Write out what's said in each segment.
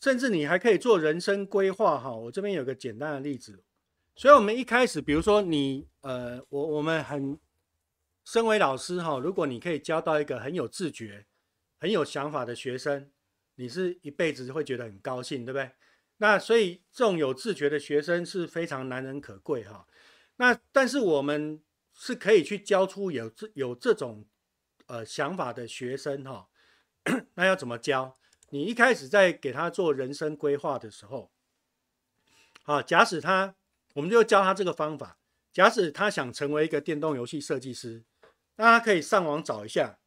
甚至你还可以做人生规划哈，我这边有个简单的例子。所以，我们一开始，比如说你，呃，我我们很身为老师哈，如果你可以教到一个很有自觉、很有想法的学生，你是一辈子会觉得很高兴，对不对？那所以，这种有自觉的学生是非常难能可贵哈。那但是我们是可以去教出有这有这种呃想法的学生哈。那要怎么教？你一开始在给他做人生规划的时候，啊，假使他，我们就教他这个方法。假使他想成为一个电动游戏设计师，那他可以上网找一下，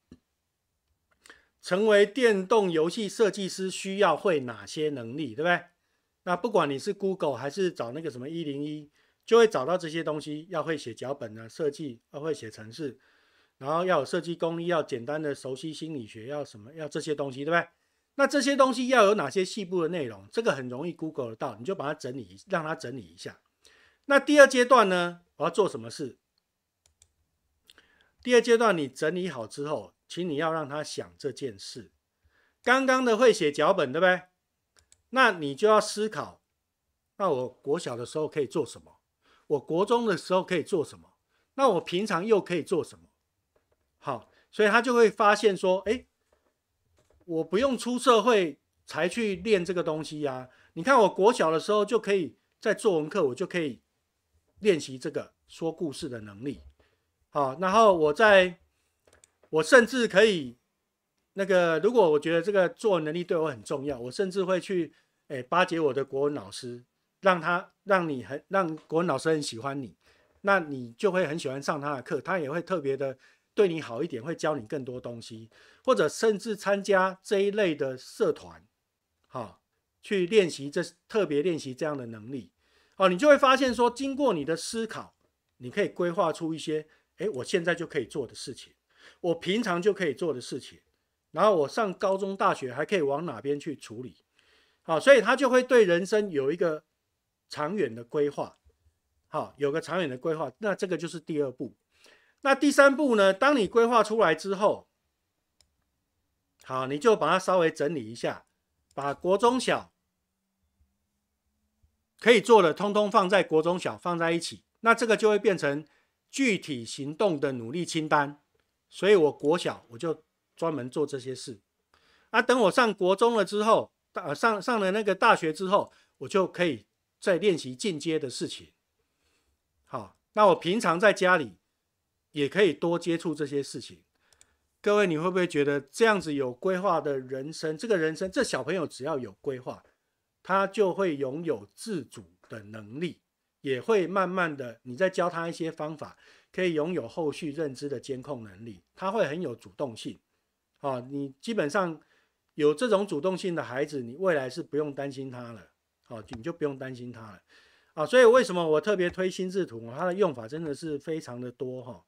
成为电动游戏设计师需要会哪些能力，对不对？那不管你是 Google 还是找那个什么一零一，就会找到这些东西。要会写脚本啊，设计要会写程式，然后要有设计功力，要简单的熟悉心理学，要什么要这些东西，对不对？那这些东西要有哪些细部的内容？这个很容易 Google 得到，你就把它整理，让他整理一下。那第二阶段呢？我要做什么事？第二阶段你整理好之后，请你要让他想这件事。刚刚的会写脚本对呗？那你就要思考，那我国小的时候可以做什么？我国中的时候可以做什么？那我平常又可以做什么？好，所以他就会发现说，哎。我不用出社会才去练这个东西呀！你看，我国小的时候就可以在作文课，我就可以练习这个说故事的能力。好，然后我在，我甚至可以，那个如果我觉得这个作文能力对我很重要，我甚至会去，哎，巴结我的国文老师，让他让你很让国文老师很喜欢你，那你就会很喜欢上他的课，他也会特别的。对你好一点，会教你更多东西，或者甚至参加这一类的社团，哈，去练习这特别练习这样的能力，哦，你就会发现说，经过你的思考，你可以规划出一些，诶，我现在就可以做的事情，我平常就可以做的事情，然后我上高中、大学还可以往哪边去处理，好，所以他就会对人生有一个长远的规划，好，有个长远的规划，那这个就是第二步。那第三步呢？当你规划出来之后，好，你就把它稍微整理一下，把国中小可以做的，通通放在国中小放在一起。那这个就会变成具体行动的努力清单。所以我国小我就专门做这些事。啊，等我上国中了之后，大上上了那个大学之后，我就可以再练习进阶的事情。好，那我平常在家里。也可以多接触这些事情，各位你会不会觉得这样子有规划的人生？这个人生，这小朋友只要有规划，他就会拥有自主的能力，也会慢慢的，你在教他一些方法，可以拥有后续认知的监控能力，他会很有主动性。啊，你基本上有这种主动性的孩子，你未来是不用担心他了，啊，你就不用担心他了，啊，所以为什么我特别推心智图？它的用法真的是非常的多哈。